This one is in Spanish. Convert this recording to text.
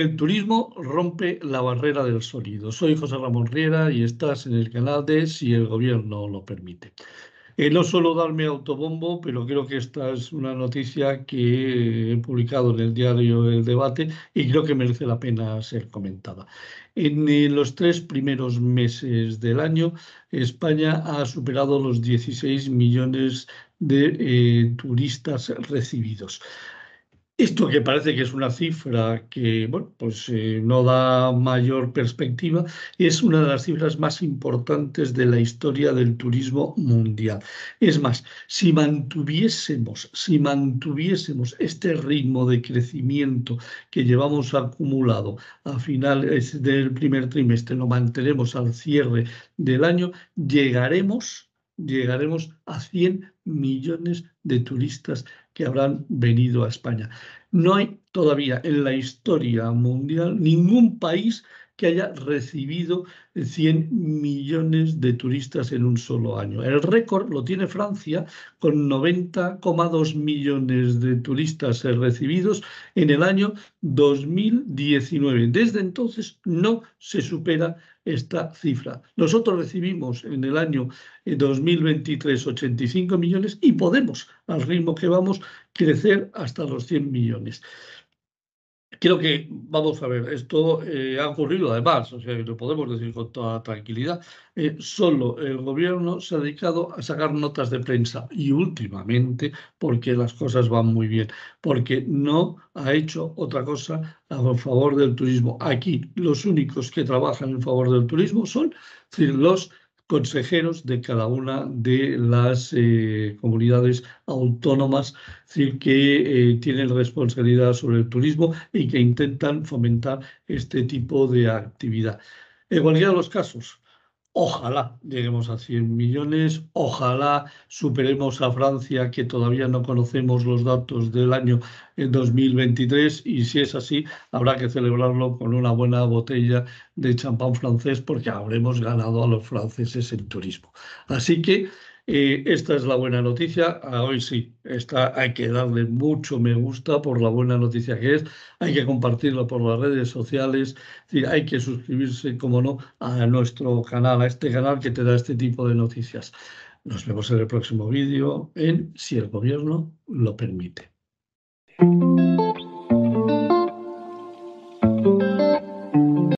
El turismo rompe la barrera del sonido. Soy José Ramón Riera y estás en el canal de Si el Gobierno lo permite. Eh, no solo darme autobombo, pero creo que esta es una noticia que he publicado en el diario El Debate y creo que merece la pena ser comentada. En eh, los tres primeros meses del año, España ha superado los 16 millones de eh, turistas recibidos. Esto que parece que es una cifra que bueno, pues, eh, no da mayor perspectiva, es una de las cifras más importantes de la historia del turismo mundial. Es más, si mantuviésemos, si mantuviésemos este ritmo de crecimiento que llevamos acumulado a finales del primer trimestre, lo mantenemos al cierre del año, llegaremos llegaremos a 100 millones de turistas que habrán venido a España. No hay todavía en la historia mundial ningún país que haya recibido 100 millones de turistas en un solo año. El récord lo tiene Francia con 90,2 millones de turistas recibidos en el año 2019. Desde entonces no se supera esta cifra. Nosotros recibimos en el año 2023 eh, 85 millones y podemos, al ritmo que vamos, crecer hasta los 100 millones creo que, vamos a ver, esto eh, ha ocurrido además, o sea, lo podemos decir con toda tranquilidad, eh, solo el gobierno se ha dedicado a sacar notas de prensa y últimamente porque las cosas van muy bien, porque no ha hecho otra cosa a favor del turismo. Aquí los únicos que trabajan en favor del turismo son decir, los consejeros de cada una de las eh, comunidades autónomas que eh, tienen responsabilidad sobre el turismo y que intentan fomentar este tipo de actividad. En cualquiera de los casos, Ojalá lleguemos a 100 millones, ojalá superemos a Francia, que todavía no conocemos los datos del año en 2023 y si es así, habrá que celebrarlo con una buena botella de champán francés porque habremos ganado a los franceses en turismo. Así que eh, esta es la buena noticia. Ah, hoy sí, está, hay que darle mucho me gusta por la buena noticia que es. Hay que compartirlo por las redes sociales. hay que suscribirse, como no, a nuestro canal, a este canal que te da este tipo de noticias. Nos vemos en el próximo vídeo en Si el Gobierno lo permite.